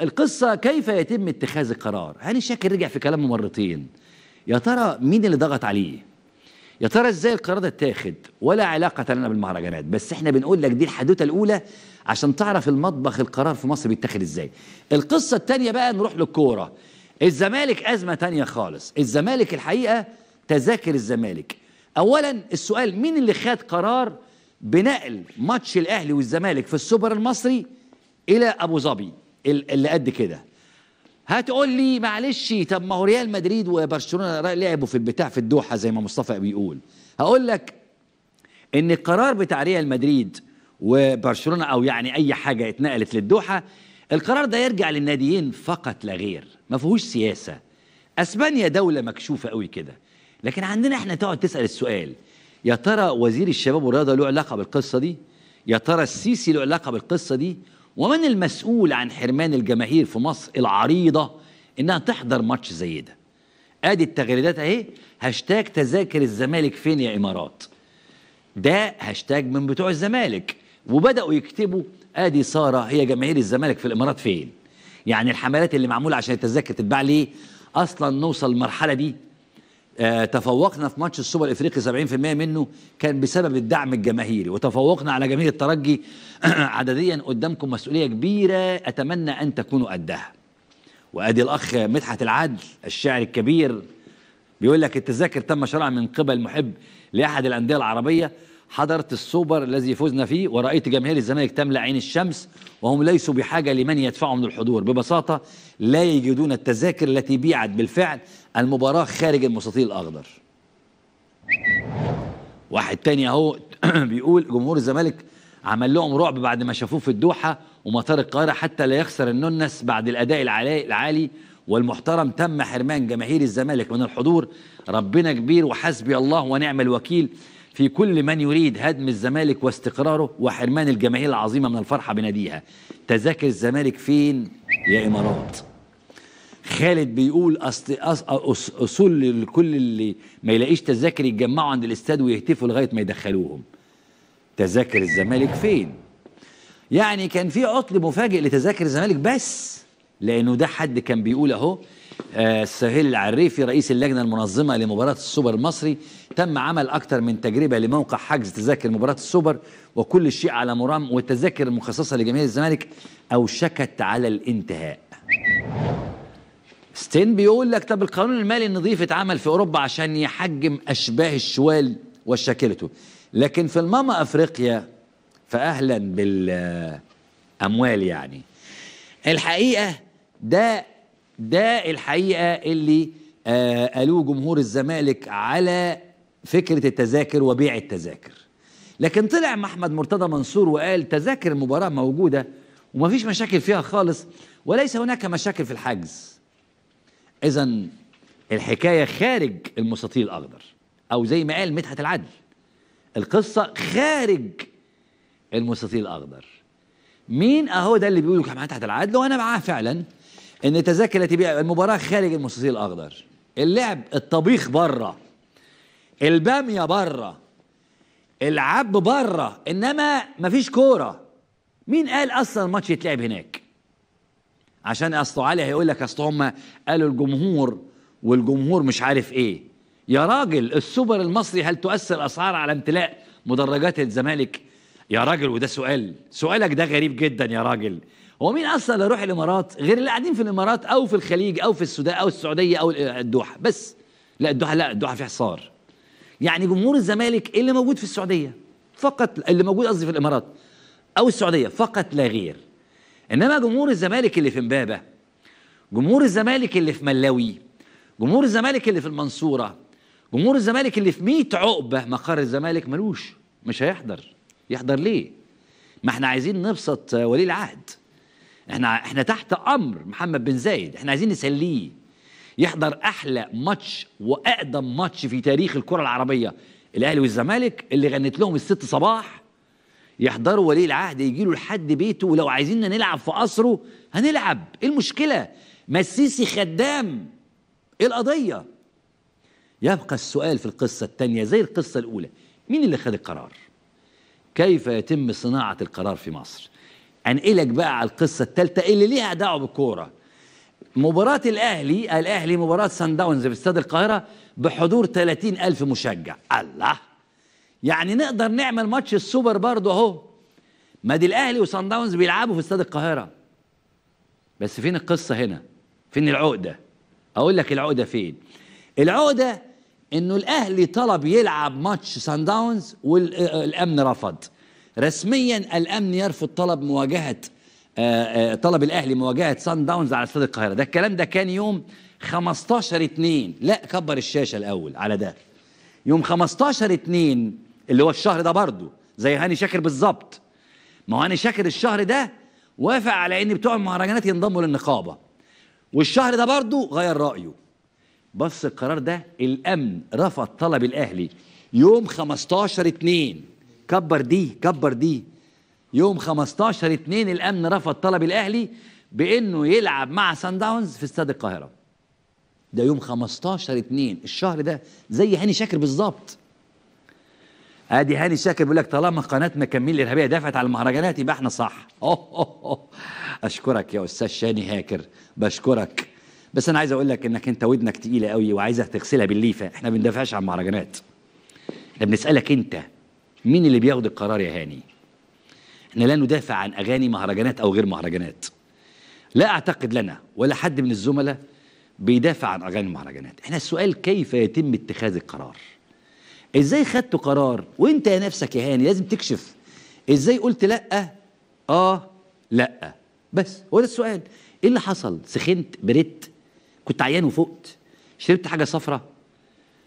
القصة كيف يتم اتخاذ القرار هل الشاكر رجع في كلامه مرتين يا ترى مين اللي ضغط عليه يا ترى ازاي القرار ده اتاخد ولا علاقة لنا بالمهرجانات بس احنا بنقول لك دي الحدوتة الأولى عشان تعرف المطبخ القرار في مصر بيتاخد ازاي القصة التانية بقى نروح للكورة الزمالك أزمة تانية خالص الزمالك الحقيقة تذاكر الزمالك أولا السؤال مين اللي خد قرار بنقل ماتش الأهلي والزمالك في السوبر المصري إلى أبو ظبي اللي قد كده هتقول لي معلش طب ما هو ريال مدريد وبرشلونه لعبوا في البتاع في الدوحه زي ما مصطفى بيقول هقول لك ان القرار بتاع ريال مدريد وبرشلونه او يعني اي حاجه اتنقلت للدوحه القرار ده يرجع للناديين فقط لا غير ما فيهوش سياسه اسبانيا دوله مكشوفه قوي كده لكن عندنا احنا تقعد تسال السؤال يا ترى وزير الشباب والرياضه له علاقه بالقصه دي يا ترى السيسي له علاقه بالقصه دي ومن المسؤول عن حرمان الجماهير في مصر العريضة إنها تحضر ماتش زي ده ادي التغريدات اهي هاشتاج تذاكر الزمالك فين يا امارات ده هاشتاج من بتوع الزمالك وبداوا يكتبوا ادي ساره هي جماهير الزمالك في الامارات فين يعني الحملات اللي معموله عشان التذاكر تتباع ليه اصلا نوصل المرحله دي آه، تفوقنا في ماتش السوبر الافريقي 70% منه كان بسبب الدعم الجماهيري وتفوقنا على جماهير الترجي عدديا قدامكم مسؤوليه كبيره اتمنى ان تكونوا قدها وادي الاخ مدحت العدل الشاعر الكبير بيقول لك التذاكر تم شرعها من قبل محب لاحد الانديه العربيه حضرت السوبر الذي فزنا فيه ورأيت جماهير الزمالك تملأ عين الشمس وهم ليسوا بحاجة لمن يدفعهم للحضور ببساطة لا يجدون التذاكر التي بيعت بالفعل المباراة خارج المستطيل الأخضر واحد تاني اهو بيقول جمهور الزمالك عمل لهم رعب بعد ما شافوه في الدوحة ومطار القاهرة حتى لا يخسر النونس بعد الأداء العالي والمحترم تم حرمان جماهير الزمالك من الحضور ربنا كبير وحسبي الله ونعم الوكيل في كل من يريد هدم الزمالك واستقراره وحرمان الجماهير العظيمة من الفرحة بناديها تذاكر الزمالك فين يا إمارات خالد بيقول أصل أصول لكل اللي ما يلاقيش تذاكر يتجمعوا عند الاستاد ويهتفوا لغاية ما يدخلوهم تذاكر الزمالك فين يعني كان في عطل مفاجئ لتذاكر الزمالك بس لأنه ده حد كان بيقول أهو آه، سهيل العريفي رئيس اللجنة المنظمة لمباراة السوبر المصري تم عمل أكثر من تجربة لموقع حجز تذاكر مباراة السوبر وكل شيء على مرام والتذاكر المخصصة لجماهير الزمالك أوشكت على الانتهاء ستين بيقول لك طب القانون المالي النظيف اتعمل في أوروبا عشان يحجم أشباه الشوال وشاكلته لكن في الماما أفريقيا فأهلا بالأموال يعني الحقيقة ده ده الحقيقه اللي آه قالوه جمهور الزمالك على فكره التذاكر وبيع التذاكر لكن طلع محمد مرتضى منصور وقال تذاكر المباراه موجوده ومفيش مشاكل فيها خالص وليس هناك مشاكل في الحجز اذا الحكايه خارج المستطيل الاخضر او زي ما قال مدحت العدل القصه خارج المستطيل الاخضر مين اهو ده اللي بيقوله محمد مدحت العدل وانا معاه فعلا ان التذاكر التي تبيع المباراه خارج المستطيل الاخضر اللعب الطبيخ بره الباميه بره العب بره انما مفيش كوره مين قال اصلا الماتش يتلعب هناك عشان اصل علي هيقول لك اصل هم قالوا الجمهور والجمهور مش عارف ايه يا راجل السوبر المصري هل تؤثر اسعار على امتلاء مدرجات الزمالك يا راجل وده سؤال سؤالك ده غريب جدا يا راجل هو مين اصلا اللي يروح الامارات غير اللي قاعدين في الامارات او في الخليج او في السودان او السعوديه او الدوحه بس لا الدوحه لا الدوحه فيها حصار يعني جمهور الزمالك اللي موجود في السعوديه فقط اللي موجود قصدي في الامارات او السعوديه فقط لا غير انما جمهور الزمالك اللي في امبابه جمهور الزمالك اللي في ملاوي جمهور الزمالك اللي في المنصوره جمهور الزمالك اللي في 100 عقبه مقر الزمالك ملوش مش هيحضر يحضر ليه ما احنا عايزين نبسط ولي العهد احنا احنا تحت امر محمد بن زايد احنا عايزين نسليه يحضر احلى ماتش واقدم ماتش في تاريخ الكره العربيه الاهلي والزمالك اللي غنت لهم الست صباح يحضروا ولي العهد يجي له لحد بيته ولو عايزيننا نلعب في قصره هنلعب ايه المشكله ما السيسي خدام ايه القضيه يبقى السؤال في القصه الثانيه زي القصه الاولى مين اللي خد القرار كيف يتم صناعة القرار في مصر أنقلك بقى على القصة الثالثة اللي ليها دعوة بالكورة مباراة الأهلي الأهلي مباراة سان داونز في استاد القاهرة بحضور 30 ألف مشجع الله يعني نقدر نعمل ماتش السوبر برضه أهو ما دي الأهلي وسان داونز بيلعبوا في استاد القاهرة بس فين القصة هنا فين العقدة أقول لك العقدة فين العقدة انه الاهلي طلب يلعب ماتش سان داونز والامن آه، آه، رفض رسميا الامن يرفض طلب مواجهه آه، طلب الاهلي مواجهه سان داونز على استاد القاهره ده الكلام ده كان يوم 15 2 لا كبر الشاشه الاول على ده يوم 15 2 اللي هو الشهر ده برضه زي هاني شاكر بالظبط ما هو هاني شاكر الشهر ده وافق على ان بتوع المهرجانات ينضموا للنقابه والشهر ده برضه غير رايه بص القرار ده الامن رفض طلب الاهلي يوم 15 2 كبر دي كبر دي يوم 15 2 الامن رفض طلب الاهلي بانه يلعب مع سان داونز في استاد القاهره ده يوم 15 2 الشهر ده زي هاني شاكر بالظبط ادي هاني شاكر بيقول لك طالما قناه مكمل الارهابيه دافعت على المهرجانات يبقى احنا صح أوه أوه أوه. اشكرك يا استاذ شاني هاكر بشكرك بس انا عايز اقول لك انك انت ودنك تقيله قوي وعايزك تغسلها بالليفه احنا ما بندافعش عن مهرجانات احنا بنسالك انت مين اللي بياخد القرار يا هاني احنا لا ندافع عن اغاني مهرجانات او غير مهرجانات لا اعتقد لنا ولا حد من الزملاء بيدافع عن اغاني المهرجانات احنا السؤال كيف يتم اتخاذ القرار ازاي خدتوا قرار وانت يا نفسك يا هاني لازم تكشف ازاي قلت لا اه لا بس هو ده السؤال ايه اللي حصل سخنت بردت كنت عيان وفقت شربت حاجه صفرة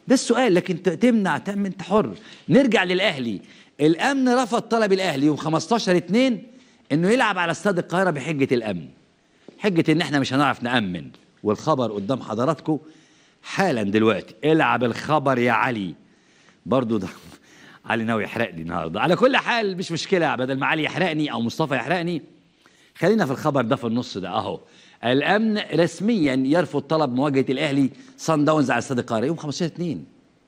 ده السؤال لكن تمنع تعمل انت حر نرجع للاهلي الامن رفض طلب الاهلي يوم 15 2 انه يلعب على استاد القاهره بحجه الامن حجه ان احنا مش هنعرف نامن والخبر قدام حضراتكم حالا دلوقتي العب الخبر يا علي برضو ده علي ناوي يحرقني النهارده على كل حال مش مشكله بدل ما علي يحرقني او مصطفى يحرقني خلينا في الخبر ده في النص ده اهو الامن رسميا يرفض طلب مواجهه الاهلي صن داونز على استاد القاهره يوم 15 2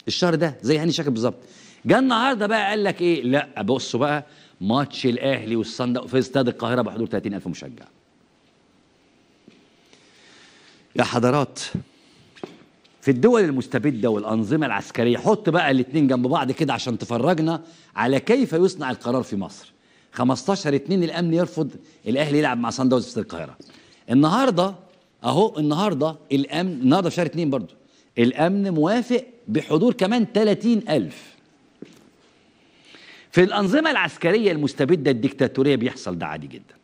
الشهر ده زي هاني شاكر بالظبط جه النهارده بقى قال لك ايه لا بصوا بقى ماتش الاهلي والصن في استاد القاهره بحضور 30000 مشجع يا حضرات في الدول المستبدة والأنظمة العسكرية حط بقى الاتنين جنب بعض كده عشان تفرجنا على كيف يصنع القرار في مصر 15 2 الأمن يرفض الأهلي يلعب مع صن داونز في القاهرة النهارده اهو النهارده الامن النهارده في شهر اثنين برضو الامن موافق بحضور كمان 30000 في الانظمه العسكريه المستبده الدكتاتوريه بيحصل ده عادي جدا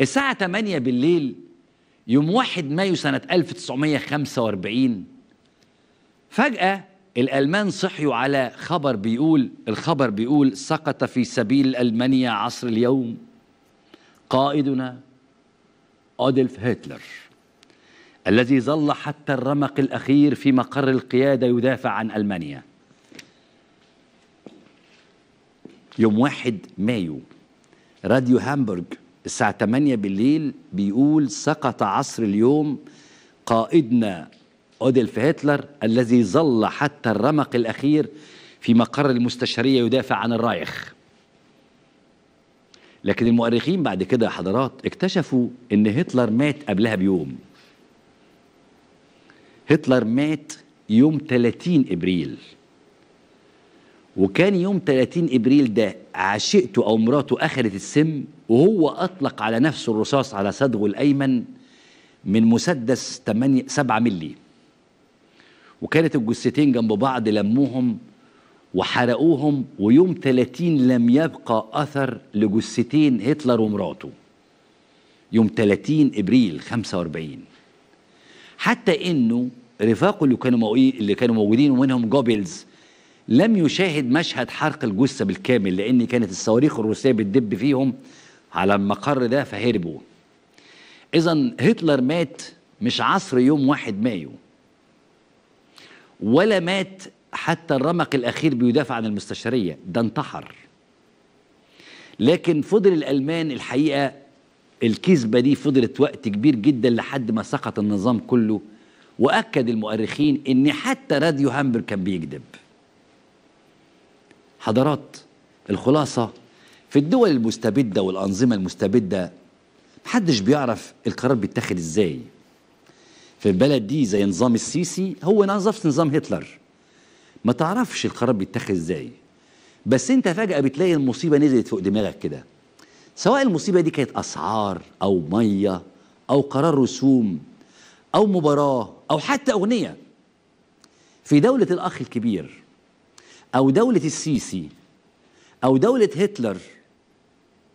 الساعه 8 بالليل يوم 1 مايو سنه 1945 فجاه الالمان صحيوا على خبر بيقول الخبر بيقول سقط في سبيل المانيا عصر اليوم قائدنا أدولف هتلر الذي ظل حتى الرمق الأخير في مقر القيادة يدافع عن ألمانيا يوم واحد مايو راديو هامبورغ الساعة 8 بالليل بيقول سقط عصر اليوم قائدنا أودلف هتلر الذي ظل حتى الرمق الأخير في مقر المستشارية يدافع عن الرايخ لكن المؤرخين بعد كده يا حضرات اكتشفوا ان هتلر مات قبلها بيوم هتلر مات يوم 30 ابريل وكان يوم 30 ابريل ده عشيقته او مراته اخذت السم وهو اطلق على نفسه الرصاص على صدغه الايمن من مسدس 8 7 مللي وكانت الجثتين جنب بعض لموهم وحرقوهم ويوم 30 لم يبقى أثر لجثتين هتلر ومراته يوم 30 إبريل 45 حتى إنه رفاقه اللي كانوا اللي كانوا موجودين ومنهم جوبلز لم يشاهد مشهد حرق الجثه بالكامل لان كانت الصواريخ الروسيه بتدب فيهم على المقر ده فهربوا اذا هتلر مات مش عصر يوم 1 مايو ولا مات حتى الرمق الأخير بيدافع عن المستشارية ده انتحر لكن فضل الألمان الحقيقة الكذبة دي فضلت وقت كبير جدا لحد ما سقط النظام كله وأكد المؤرخين إن حتى راديو هامبر كان بيكذب حضرات الخلاصة في الدول المستبدة والأنظمة المستبدة محدش بيعرف القرار بيتاخد إزاي في البلد دي زي نظام السيسي هو نظف نظام هتلر ما تعرفش القرار بيتخذ ازاي بس انت فجأة بتلاقي المصيبة نزلت فوق دماغك كده سواء المصيبة دي كانت أسعار أو مية أو قرار رسوم أو مباراة أو حتى أغنية في دولة الأخ الكبير أو دولة السيسي أو دولة هتلر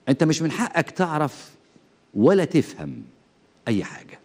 أنت مش من حقك تعرف ولا تفهم أي حاجة